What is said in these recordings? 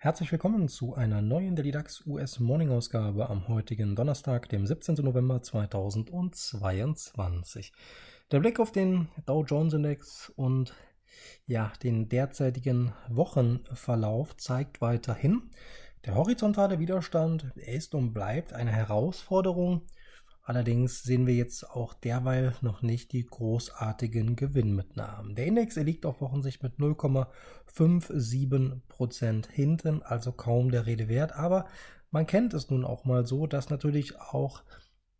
Herzlich willkommen zu einer neuen Daily DAX US Morning Ausgabe am heutigen Donnerstag, dem 17. November 2022. Der Blick auf den Dow Jones Index und ja, den derzeitigen Wochenverlauf zeigt weiterhin, der horizontale Widerstand ist und bleibt eine Herausforderung Allerdings sehen wir jetzt auch derweil noch nicht die großartigen Gewinnmitnahmen. Der Index liegt auf Wochensicht mit 0,57% hinten, also kaum der Rede wert. Aber man kennt es nun auch mal so, dass natürlich auch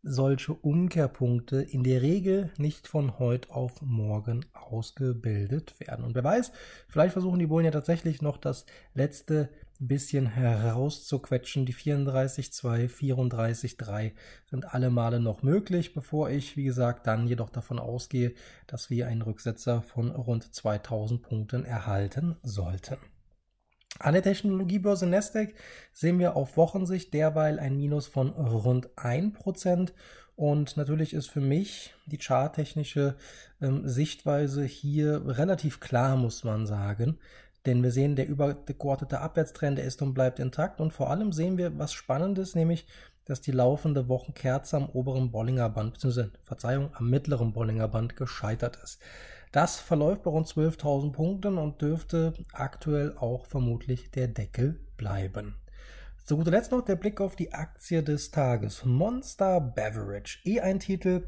solche Umkehrpunkte in der Regel nicht von heute auf morgen ausgebildet werden. Und wer weiß, vielleicht versuchen die Bullen ja tatsächlich noch das letzte bisschen herauszuquetschen. Die 34.2, 34.3 sind alle Male noch möglich, bevor ich, wie gesagt, dann jedoch davon ausgehe, dass wir einen Rücksetzer von rund 2000 Punkten erhalten sollten. An der Technologiebörse Nasdaq sehen wir auf Wochensicht derweil ein Minus von rund 1%. Und natürlich ist für mich die charttechnische ähm, Sichtweise hier relativ klar, muss man sagen. Denn wir sehen, der übergeordnete Abwärtstrend, der ist und bleibt intakt. Und vor allem sehen wir was Spannendes, nämlich, dass die laufende Wochenkerze am oberen Bollinger Band, beziehungsweise, Verzeihung, am mittleren Bollinger Band gescheitert ist. Das verläuft bei rund 12.000 Punkten und dürfte aktuell auch vermutlich der Deckel bleiben. Zu guter Letzt noch der Blick auf die Aktie des Tages. Monster Beverage, eh ein Titel,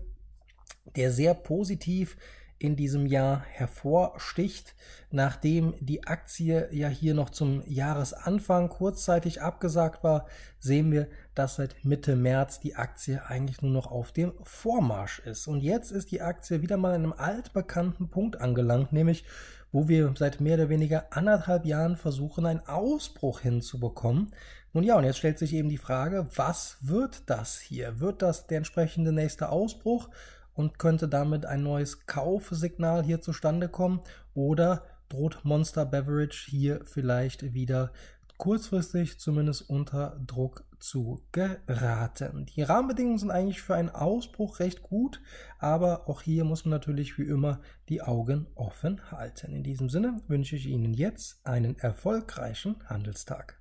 der sehr positiv in diesem Jahr hervorsticht, nachdem die Aktie ja hier noch zum Jahresanfang kurzzeitig abgesagt war, sehen wir, dass seit Mitte März die Aktie eigentlich nur noch auf dem Vormarsch ist. Und jetzt ist die Aktie wieder mal an einem altbekannten Punkt angelangt, nämlich wo wir seit mehr oder weniger anderthalb Jahren versuchen, einen Ausbruch hinzubekommen. Nun ja, und jetzt stellt sich eben die Frage, was wird das hier? Wird das der entsprechende nächste Ausbruch? und könnte damit ein neues Kaufsignal hier zustande kommen oder droht Monster Beverage hier vielleicht wieder kurzfristig zumindest unter Druck zu geraten. Die Rahmenbedingungen sind eigentlich für einen Ausbruch recht gut, aber auch hier muss man natürlich wie immer die Augen offen halten. In diesem Sinne wünsche ich Ihnen jetzt einen erfolgreichen Handelstag.